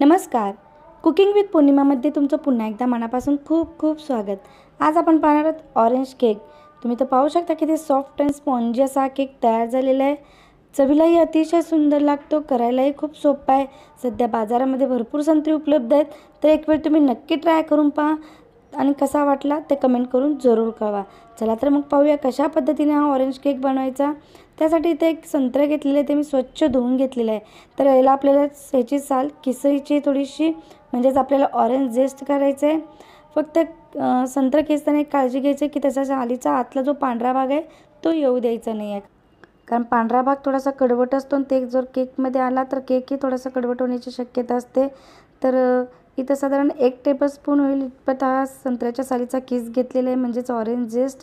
नमस्कार cooking with पौर्णिमामध्ये तुमचं पुन्हा एकदा मनापासून खूप खूप स्वागत आज आपण पाहणार आहोत ऑरेंज केक तुम्ही तर पाहू शकता की किती सॉफ्ट अँड स्पॉन्जी असा केक तयार झालेला आहे चवीलाही अतिशय सुंदर लागतो करायलाही खूप सोपा आहे सध्या बाजारामध्ये भरपूर संत्री उपलब्ध आहेत तर एक वेळ तुम्ही नक्की ट्राय करून पहा आणि कसा वाटला ते कमेंट करून जरूर कळवा चला तर मग पाहूया कशा पद्धतीने हा ऑरेंज केक बनवायचा त्यासाठी इथे एक संत्र घेतलेलं आहे ते मी स्वच्छ धुवून घेतलेलं आहे तर याला आपल्याला ह्याची साल किसईची थोडीशी म्हणजेच आपल्याला ऑरेंज जेस्ट करायचं आहे फक्त संत्र केसताना एक काळजी घ्यायची की त्याच्या सालीचा आतला जो पांढरा भाग आहे तो येऊ द्यायचा नाही आहे कारण पांढरा भाग थोडासा कडवट असतो आणि ते जर केकमध्ये आला तर केकही थोडासा कडवट होण्याची शक्यता असते तर इथं साधारण एक टेबलस्पून होईल इतपत हा संत्र्याच्या सालीचा किस घेतलेला आहे म्हणजेच ऑरेंज जेस्ट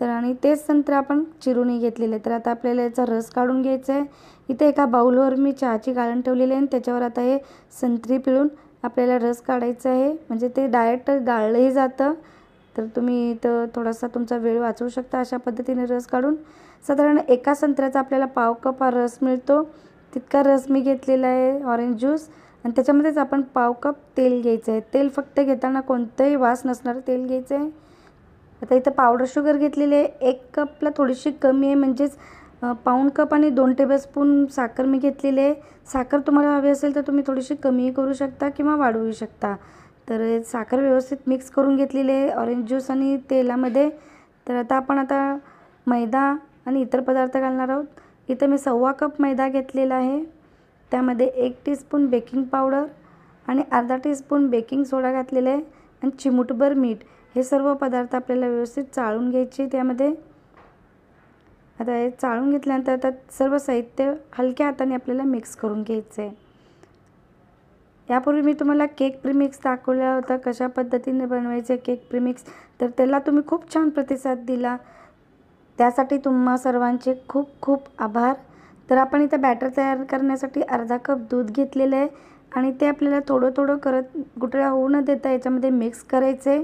तर आणि तेच संत्र आपण चिरूनही घेतलेले तर आता आपल्याला याचा रस काढून घ्यायचा आहे इथे एका बाऊलवर मी चहाची गाळण ठेवलेली आहे आणि त्याच्यावर आता हे संत्री पिळून आपल्याला रस काढायचा आहे म्हणजे ते डायरेक्ट गाळलंही जातं तर तुम्ही इथं थोडासा तुमचा वेळ वाचवू शकता अशा पद्धतीने रस काढून साधारण एका संत्र्याचा आपल्याला पाव कप हा रस मिळतो तितका रस मी घेतलेला आहे ऑरेंज ज्यूस आणि त्याच्यामध्येच आपण पाव कप तेल घ्यायचं आहे तेल फक्त घेताना कोणतंही वास नसणारं तेल घ्यायचं आहे आता इथं पावडर शुगर घेतलेली आहे एक कपला थोडीशी कमी आहे म्हणजेच पाऊन कप आणि दोन टेबलस्पून साखर मी घेतलेली आहे साखर तुम्हाला हवी असेल तर तुम्ही थोडीशी कमीही करू शकता किंवा वाढवू शकता तर साखर व्यवस्थित मिक्स करून घेतलेली आहे ऑरेंज ज्यूस आणि तेलामध्ये तर आता आपण आता मैदा आणि इतर पदार्थ घालणार आहोत इथं मी सव्वा कप मैदा घेतलेला आहे त्यामध्ये एक टीस्पून बेकिंग पावडर आणि अर्धा टीस्पून बेकिंग सोडा घातलेला आहे आणि चिमूटभर मीठ हे सर्व पदार्थ आपल्याला व्यवस्थित चाळून घ्यायचे त्यामध्ये आता हे चाळून घेतल्यानंतर त्यात सर्व साहित्य हलक्या हाताने आपल्याला मिक्स करून घ्यायचं आहे यापूर्वी मी तुम्हाला केक प्रिमिक्स दाखवला होता कशा पद्धतीने बनवायचे केक प्रीमिक्स तर त्याला तुम्ही खूप छान प्रतिसाद दिला त्यासाठी तुम्हा सर्वांचे खूप खूप आभार तर आपण इथं बॅटर तयार करण्यासाठी अर्धा कप दूध घेतलेलं आहे आणि ते आपल्याला थोडं थोडं करत गुटळ्या होऊ न देता याच्यामध्ये मिक्स करायचं आहे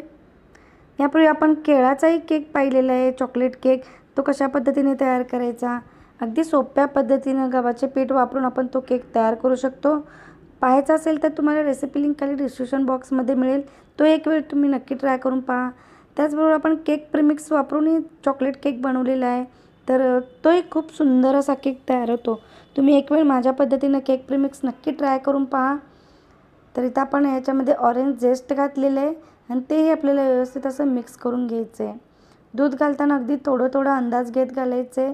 यापूर्वी आपण केळाचाही केक पाहिलेला आहे चॉकलेट केक तो कशा पद्धतीने तयार करायचा अगदी सोप्या पद्धतीनं गव्हाचे पीठ वापरून आपण तो केक तयार करू शकतो पाहायचा असेल तर तुम्हाला रेसिपी लिंक खाली डिस्क्रिप्शन बॉक्समध्ये मिळेल तो एक वेळ तुम्ही नक्की ट्राय करून पहा त्याचबरोबर आपण केक प्रिमिक्स वापरूनही चॉकलेट केक बनवलेला आहे तर तो एक खूप सुंदर असा केक तयार होतो तुम्ही एक वेळ माझ्या पद्धतीनं केक प्रिमिक्स नक्की ट्राय करून पहा तर इथं आपण याच्यामध्ये ऑरेंज जेस्ट घातलेलं आहे आणि तेही आपल्याला व्यवस्थित असं मिक्स करून घ्यायचं आहे दूध घालताना अगदी थोडं थोडं अंदाज घेत घालायचं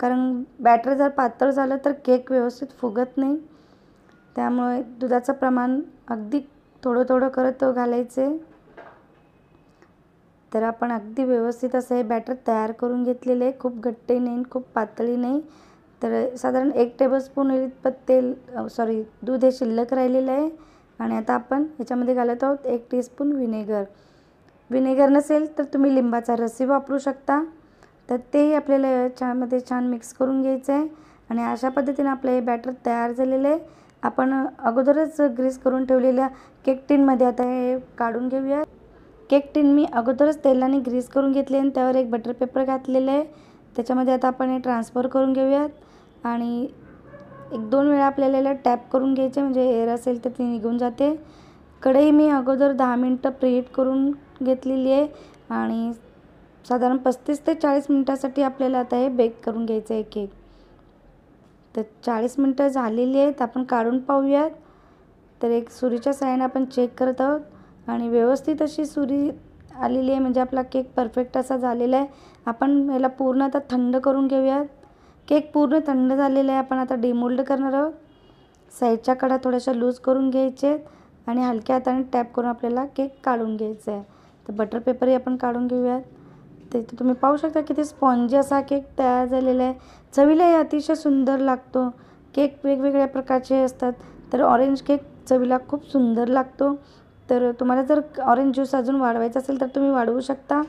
कारण बॅटर जर पातळ झालं तर केक व्यवस्थित फुगत नाही त्यामुळे दुधाचं प्रमाण अगदी थोडं थोडं करत घालायचं तर आपण अगदी व्यवस्थित असं हे बॅटर तयार करून घेतलेलं आहे खूप घट्टे नाही खूप पातळी नाही तर साधारण एक टेबलस्पून इतपत तेल सॉरी दूध हे शिल्लक राहिलेलं आहे आणि आता आपण ह्याच्यामध्ये घालत आहोत एक टीस्पून व्हिनेगर व्हिनेगर नसेल तर तुम्ही लिंबाचा रसही वापरू शकता तर तेही आपल्याला याच्यामध्ये छान मिक्स करून घ्यायचं आहे आणि अशा पद्धतीने आपलं हे बॅटर तयार झालेलं आहे आपण अगोदरच ग्रीस करून ठेवलेल्या केक टीनमध्ये आता हे काढून घेऊया केक टिन मी अगोदरच तेलाने ग्रीस करून घेतली आणि त्यावर एक बटर पेपर घातलेलं आहे त्याच्यामध्ये आता आपण हे ट्रान्सफर करून घेऊयात आणि एक दोन वेळा आपल्याला याला टॅप करून घ्यायचे म्हणजे एअर असेल तर ती निघून जाते कढई मी अगोदर दहा मिनटं प्रीहीट करून घेतलेली आहे आणि साधारण पस्तीस ते चाळीस मिनटासाठी आपल्याला आता हे बेक करून घ्यायचं आहे केक तर चाळीस मिनटं झालेली आहेत आपण काढून पाहूयात तर एक सुरीच्या सायन आपण चेक करत आहोत आणि व्यवस्थित अशी सुरी आलेली आहे म्हणजे आपला केक परफेक्ट असा झालेला आहे आपण याला पूर्ण आता थंड करून घेऊयात केक पूर्ण थंड झालेला आहे आपण आता डिमोल्ड करणार आहोत साईडच्या कडा थोड्याशा लूज करून घ्यायचे आणि हलक्या हाताने टॅप करून आपल्याला केक काढून घ्यायचा आहे तर बटर पेपरही आपण काढून घेऊयात ते तुम्ही पाहू शकता की किती स्पॉन्जी असा केक तयार झालेला आहे चवीलाही अतिशय सुंदर लागतो केक वेगवेगळ्या प्रकारचे असतात तर ऑरेंज केक चवीला खूप सुंदर लागतो तर तुम्हाला जर ऑरेंज ज्यूस अजून वाढवायचा असेल तर तुम्ही वाढवू शकता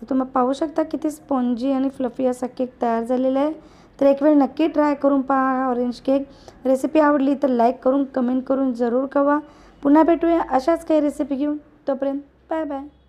तर तुम्ही पाहू शकता किती स्पॉन्जी आणि फ्लफी असा केक तयार झालेला आहे तर एक वेळ नक्की ट्राय करून पहा हा ऑरेंज केक रेसिपी आवडली तर लाईक करून कमेंट करून जरूर कवा पुन्हा भेटूया अशाच काही रेसिपी घेऊन तोपर्यंत बाय बाय